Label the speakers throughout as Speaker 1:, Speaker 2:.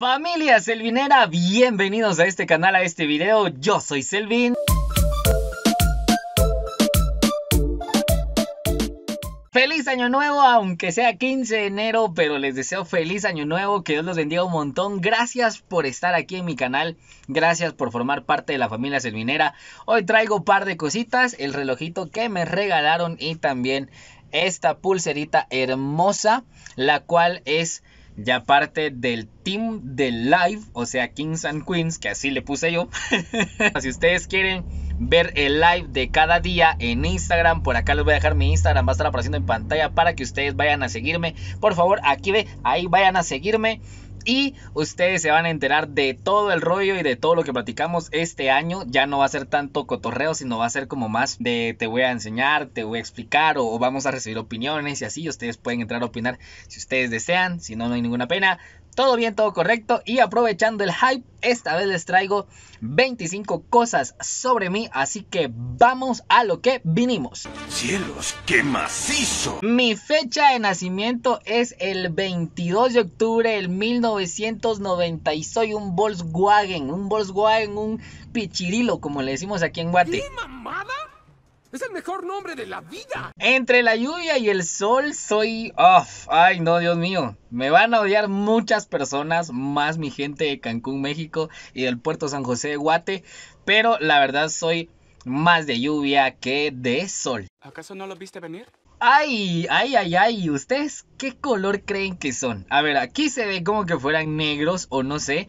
Speaker 1: Familia Selvinera, bienvenidos a este canal, a este video. Yo soy Selvin. Feliz año nuevo, aunque sea 15 de enero, pero les deseo feliz año nuevo, que Dios los bendiga un montón. Gracias por estar aquí en mi canal, gracias por formar parte de la familia Selvinera. Hoy traigo un par de cositas, el relojito que me regalaron y también esta pulserita hermosa, la cual es ya parte del team del live, o sea, Kings and Queens, que así le puse yo. si ustedes quieren ver el live de cada día en Instagram, por acá les voy a dejar mi Instagram, va a estar apareciendo en pantalla para que ustedes vayan a seguirme. Por favor, aquí ve, ahí vayan a seguirme. Y ustedes se van a enterar de todo el rollo y de todo lo que platicamos este año. Ya no va a ser tanto cotorreo, sino va a ser como más de te voy a enseñar, te voy a explicar o, vamos a recibir opiniones y así. Ustedes pueden entrar a opinar si ustedes desean, si no, no hay ninguna pena. Todo bien, todo correcto. Y aprovechando el hype, esta vez les traigo 25 cosas sobre mí. Así que vamos a lo que vinimos. Cielos, qué macizo. Mi fecha de nacimiento es el 22 de octubre del 1990. Y soy un Volkswagen, un Volkswagen, un pichirilo, como le decimos aquí en Guate. ¿Qué mamada? Es el mejor nombre de la vida. Entre la lluvia y el sol soy off. Ay, no, Dios mío. Me van a odiar muchas personas, más mi gente de Cancún, México y del puerto San José de Guate. Pero la verdad soy más de lluvia que de sol. ¿Acaso no lo viste venir? Ay, ay, ay, ay, ¿ustedes qué color creen que son? A ver, aquí se ve como que fueran negros o no sé.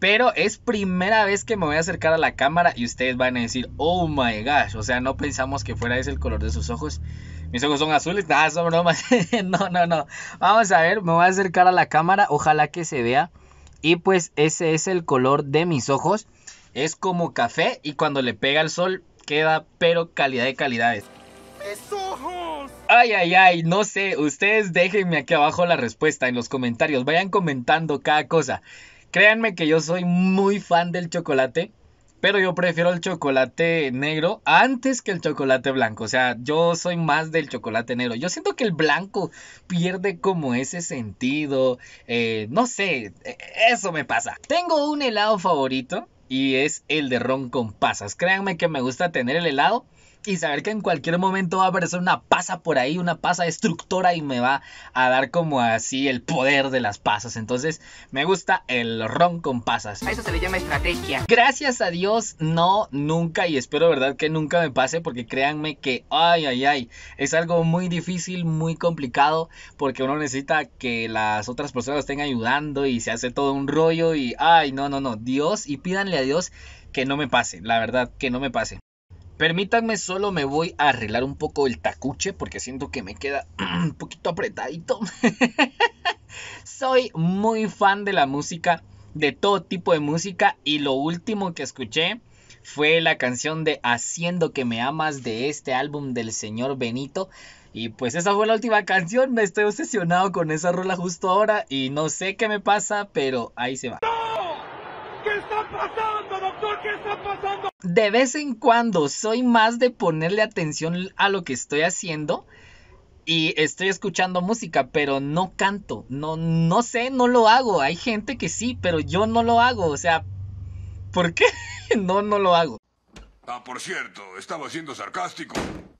Speaker 1: Pero es primera vez que me voy a acercar a la cámara y ustedes van a decir, oh my gosh, o sea, no pensamos que fuera ese el color de sus ojos. Mis ojos son azules, nada, son bromas. no, no, no. Vamos a ver, me voy a acercar a la cámara, ojalá que se vea. Y pues ese es el color de mis ojos. Es como café y cuando le pega el sol queda, pero calidad de calidades. ojos! Ay, ay, ay, no sé, ustedes déjenme aquí abajo la respuesta en los comentarios, vayan comentando cada cosa. Créanme que yo soy muy fan del chocolate, pero yo prefiero el chocolate negro antes que el chocolate blanco. O sea, yo soy más del chocolate negro. Yo siento que el blanco pierde como ese sentido. Eh, no sé, e-, eso me pasa. Tengo un helado favorito y es el de ron con pasas. Créanme que me gusta tener el helado y saber que en cualquier momento va a aparecer una pasa por ahí, una pasa destructora y me va a dar como así el poder de las pasas. Entonces me gusta el ron con pasas. A eso se le llama estrategia. Gracias a Dios, no, nunca y espero verdad que nunca me pase porque créanme que, ay, ay, ay, es algo muy difícil, muy complicado porque uno necesita que las otras personas estén ayudando y se hace todo un rollo y, ay, no, no, no, Dios y pídanle a Dios que no me pase, la verdad, que no me pase. Permítanme, solo me voy a arreglar un poco el tacuche porque siento que me queda un poquito apretadito. Soy muy fan de la música, de todo tipo de música y lo último que escuché fue la canción de Haciendo que me amas de este álbum del señor Benito. Y pues esa fue la última canción, me estoy obsesionado con esa rola justo ahora y no sé qué me pasa, pero ahí se va. ¿Qué está pasando, doctor? ¿Qué está pasando? De vez en cuando soy más de ponerle atención a lo que estoy haciendo y estoy escuchando música, pero no canto. No, no sé, no lo hago. Hay gente que sí, pero yo no lo hago. O sea, ¿por qué? no, no lo hago. Ah, por cierto, estaba siendo sarcástico.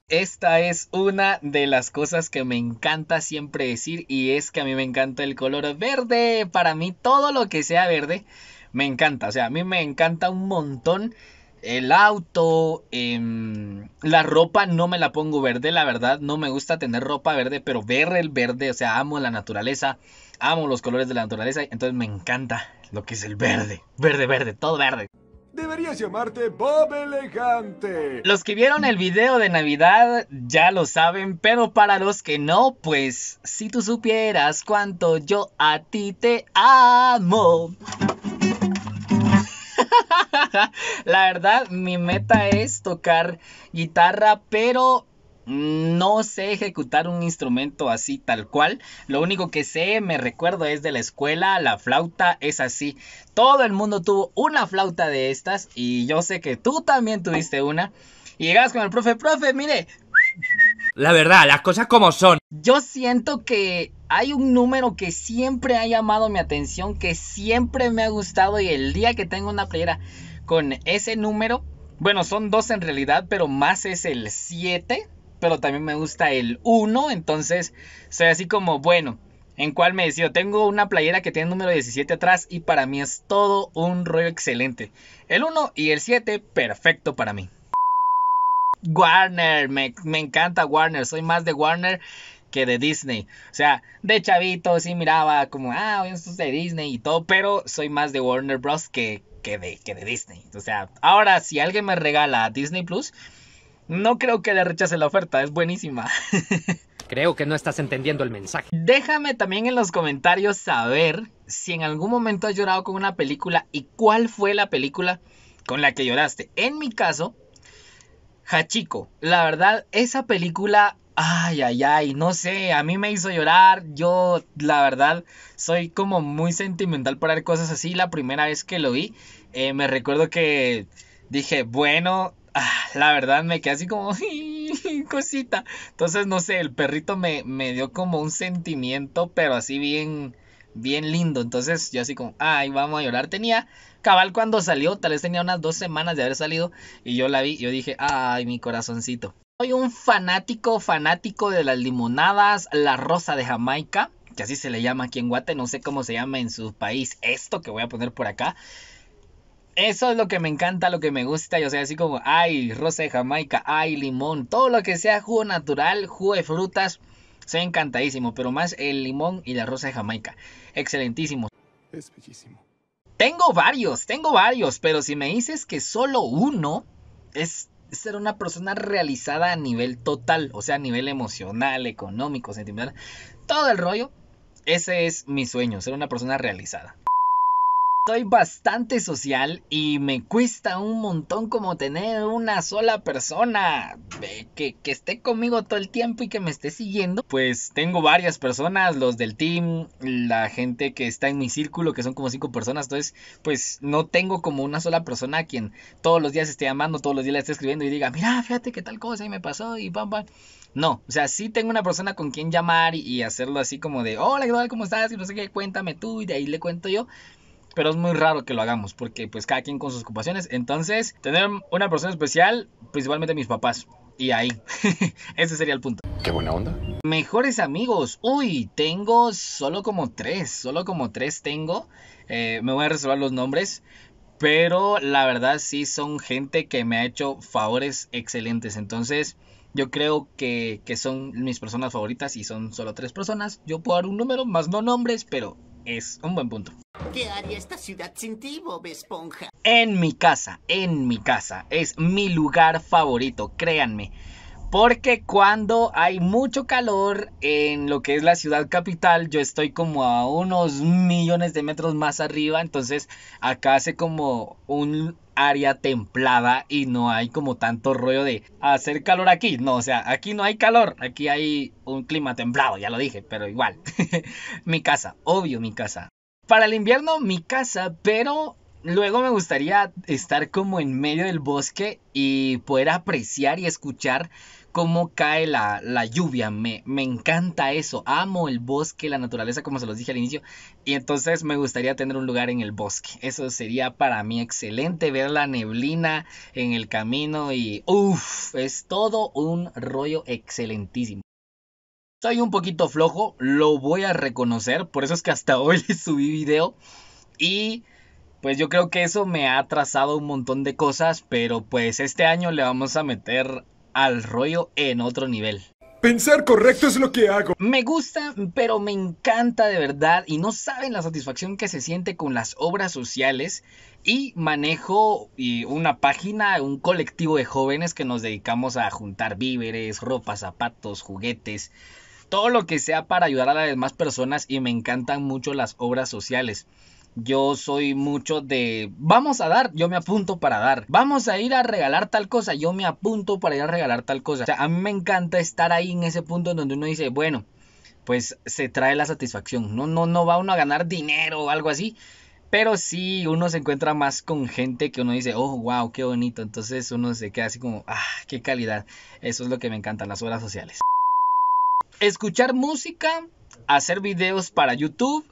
Speaker 1: Esta es una de las cosas que me encanta siempre decir y es que a mí me encanta el color verde. Para mí todo lo que sea verde me encanta, o sea, a mí me encanta un montón el auto, em, la ropa no me la pongo verde, la verdad, no me gusta tener ropa verde, pero ver el verde, o sea, amo la naturaleza, amo los colores de la naturaleza, entonces me encanta lo que es el verde, verde, verde, todo verde. Deberías llamarte Bob Elegante. Los que vieron el video de Navidad ya lo saben, pero para los que no, pues si tú supieras cuánto yo a ti te amo. la verdad, mi meta es tocar guitarra, pero no sé ejecutar un instrumento así tal cual. Lo único que sé, me recuerdo, es de la escuela. La flauta es así. Todo el mundo tuvo una flauta de estas y yo sé que tú también tuviste una. Y llegas con el profe, profe, mire. La verdad, las cosas como son. Yo siento que hay un número que siempre ha llamado mi atención, que siempre me ha gustado y el día que tengo una playera con ese número, bueno, son dos en realidad, pero más es el 7, pero también me gusta el 1, entonces soy así como, bueno, ¿en cuál me decido? Tengo una playera que tiene el número 17 atrás y para mí es todo un rollo excelente. El 1 y el 7, perfecto para mí. Warner, me, me encanta Warner, soy más de Warner que de Disney. O sea, de chavito sí miraba como, ah, esto es de Disney y todo, pero soy más de Warner Bros. que, de, Disney. O sea, ahora si alguien me regala Disney Plus, no creo que le rechace la oferta, es buenísima. Creo que no estás entendiendo el mensaje. Déjame también en los comentarios saber si en algún momento has llorado con una película y cuál fue la película con la que lloraste. En mi caso, Hachiko, la verdad, esa película Ay, ay, ay, no sé, a mí me hizo llorar. Yo, la verdad, soy como muy sentimental para ver cosas así. La primera vez que lo vi, eh, me recuerdo que dije, bueno, ah, la verdad me quedé así como, cosita. Entonces, no sé, el perrito me, me dio como un sentimiento, pero así bien, bien lindo. Entonces, yo así como, ay, vamos a llorar. Tenía, cabal cuando salió, tal vez tenía unas dos semanas de haber salido, y yo la vi, yo dije, ay, mi corazoncito. Soy un fanático, fanático de las limonadas, la rosa de Jamaica, que así se le llama aquí en Guate, no sé cómo se llama en su país esto que voy a poner por acá. Eso es lo que me encanta, lo que me gusta. Yo sea, así como, ay, rosa de Jamaica, ay, limón, todo lo que sea jugo natural, jugo de frutas, soy encantadísimo, pero más el limón y la rosa de Jamaica. Excelentísimo. Es bellísimo. Tengo varios, tengo varios, pero si me dices que solo uno es ser una persona realizada a nivel total, o sea, a nivel emocional, económico, sentimental, todo el rollo. Ese es mi sueño, ser una persona realizada soy bastante social y me cuesta un montón como tener una sola persona eh, que, que esté conmigo todo el tiempo y que me esté siguiendo. Pues tengo varias personas, los del team, la gente que está en mi círculo, que son como cinco personas. Entonces, pues no tengo como una sola persona a quien todos los días esté llamando, todos los días le esté escribiendo y diga, mira, fíjate qué tal cosa y me pasó y pam, pam. No, o sea, sí tengo una persona con quien llamar y, hacerlo así como de, hola, ¿Cómo estás? Y no sé qué, cuéntame tú y de ahí le cuento yo pero es muy raro que lo hagamos porque pues cada quien con sus ocupaciones. Entonces, tener una persona especial, principalmente pues, mis papás. Y ahí, ese sería el punto. Qué buena onda. Mejores amigos. Uy, tengo solo como tres, solo como tres tengo. Eh, me voy a reservar los nombres. Pero la verdad sí son gente que me ha hecho favores excelentes. Entonces, yo creo que, son mis personas favoritas y son solo tres personas. Yo puedo dar un número, más no nombres, pero es un buen punto. ¿Qué haría esta ciudad sin ti, Bob Esponja? En mi casa, en mi casa. Es mi lugar favorito, créanme. Porque cuando hay mucho calor en lo que es la ciudad capital, yo estoy como a unos millones de metros más arriba, entonces acá hace como un área templada y no hay como tanto rollo de hacer calor aquí. No, o sea, aquí no hay calor, aquí hay un clima templado, ya lo dije, pero igual. mi casa, obvio mi casa. Para el invierno, mi casa, pero luego me gustaría estar como en medio del bosque y poder apreciar y escuchar cómo cae la, lluvia. Me, me, encanta eso. Amo el bosque, la naturaleza, como se los dije al inicio. Y entonces me gustaría tener un lugar en el bosque. Eso sería para mí excelente. Ver la neblina en el camino y uff, es todo un rollo excelentísimo. Soy un poquito flojo, lo voy a reconocer, por eso es que hasta hoy les subí video. Y pues yo creo que eso me ha atrasado un montón de cosas, pero pues este año le vamos a meter al rollo en otro nivel. Pensar correcto es lo que hago. Me gusta, pero me encanta de verdad y no saben la satisfacción que se siente con las obras sociales y manejo una página, un colectivo de jóvenes que nos dedicamos a juntar víveres, ropa, zapatos, juguetes todo lo que sea para ayudar a las demás personas y me encantan mucho las obras sociales. Yo soy mucho de vamos a dar, yo me apunto para dar. Vamos a ir a regalar tal cosa, yo me apunto para ir a regalar tal cosa. O sea, a mí me encanta estar ahí en ese punto donde uno dice, bueno, pues se trae la satisfacción. No no no va uno a ganar dinero o algo así, pero sí uno se encuentra más con gente que uno dice, "Oh, wow, qué bonito." Entonces uno se queda así como, "Ah, qué calidad." Eso es lo que me encantan las obras sociales escuchar música, hacer videos para YouTube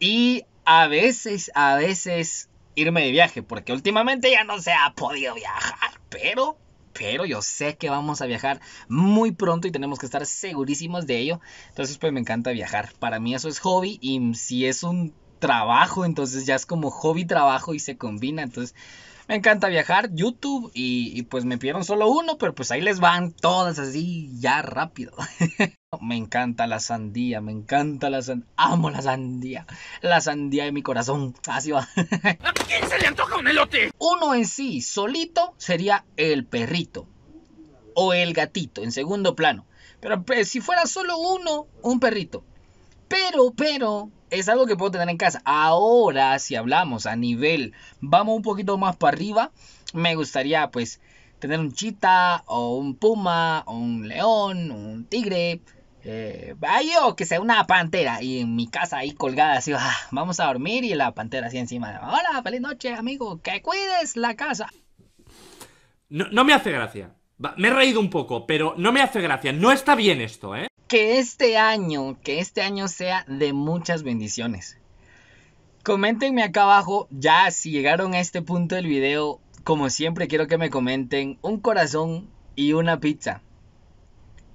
Speaker 1: y a veces, a veces irme de viaje, porque últimamente ya no se ha podido viajar, pero, pero yo sé que vamos a viajar muy pronto y tenemos que estar segurísimos de ello. Entonces, pues me encanta viajar. Para mí eso es hobby y si es un trabajo, entonces ya es como hobby trabajo y se combina. Entonces, me encanta viajar, YouTube, y, pues me pidieron solo uno, pero pues ahí les van todas así, ya rápido. me encanta la sandía, me encanta la sandía, amo la sandía, la sandía de mi corazón, así va. ¿A quién se le antoja un elote? Uno en sí, solito, sería el perrito o el gatito, en segundo plano. Pero pues, si fuera solo uno, un perrito. Pero, pero, es algo que puedo tener en casa. Ahora, si hablamos a nivel, vamos un poquito más para arriba, me gustaría pues tener un chita o un puma o un león, un tigre. Eh, o que sea una pantera y en mi casa ahí colgada así ah, vamos a dormir y la pantera así encima hola feliz noche amigo que cuides la casa no me hace gracia me he reído un poco pero no me hace gracia no está bien esto eh que este año, que este año sea de muchas bendiciones. Coméntenme acá abajo, ya si llegaron a este punto del video, como siempre quiero que me comenten un corazón y una pizza.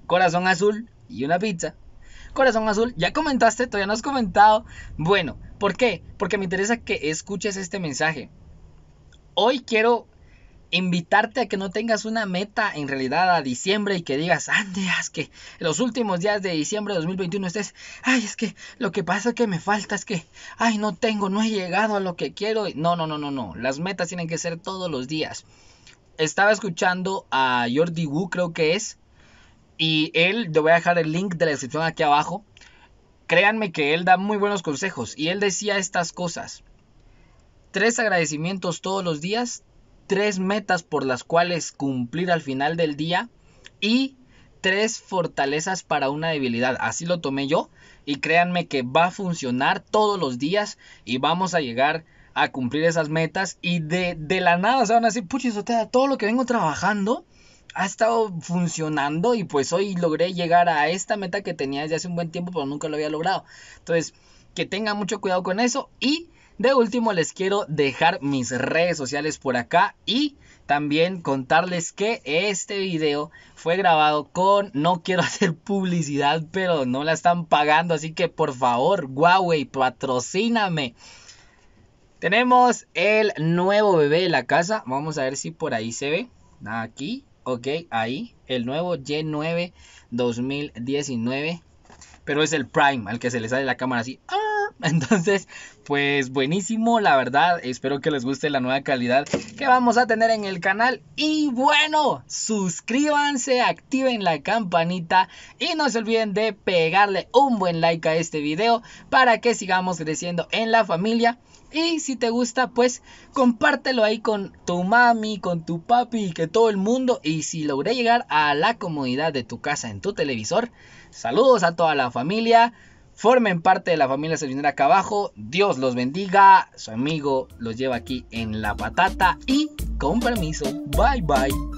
Speaker 1: Corazón azul y una pizza. Corazón azul, ya comentaste, todavía no has comentado. Bueno, ¿por qué? Porque me interesa que escuches este mensaje. Hoy quiero invitarte a que no tengas una meta en realidad a diciembre y que digas, ande, que los últimos días de diciembre de 2021 estés, ay, es que lo que pasa es que me falta es que, ay, no tengo, no he llegado a lo que quiero. No, no, no, no, no. Las metas tienen que ser todos los días. Estaba escuchando a Jordi Wu, creo que es, y él, te voy a dejar el link de la descripción aquí abajo. Créanme que él da muy buenos consejos y él decía estas cosas. Tres agradecimientos todos los días, tres metas por las cuales cumplir al final del día y tres fortalezas para una debilidad. Así lo tomé yo y créanme que va a funcionar todos los días y vamos a llegar a cumplir esas metas y de, la nada se van a decir, da todo lo que vengo trabajando ha estado funcionando y pues hoy logré llegar a esta meta que tenía desde hace un buen tiempo pero nunca lo había logrado. Entonces, que tengan mucho cuidado con eso y de último les quiero dejar mis redes sociales por acá y también contarles que este video fue grabado con, no quiero hacer publicidad, pero no la están pagando, así que por favor, Huawei, patrocíname. Tenemos el nuevo bebé de la casa, vamos a ver si por ahí se ve, aquí, ok, ahí, el nuevo Y9 2019, pero es el Prime, al que se le sale la cámara así, ¡Ah! entonces pues buenísimo, la verdad. Espero que les guste la nueva calidad que vamos a tener en el canal. Y bueno, suscríbanse, activen la campanita y no se olviden de pegarle un buen like a este video para que sigamos creciendo en la familia. Y si te gusta, pues compártelo ahí con tu mami, con tu papi, que todo el mundo. Y si logré llegar a la comodidad de tu casa en tu televisor, saludos a toda la familia. Formen parte de la familia Servinera acá abajo. Dios los bendiga. Su amigo los lleva aquí en la patata. Y con permiso, bye bye.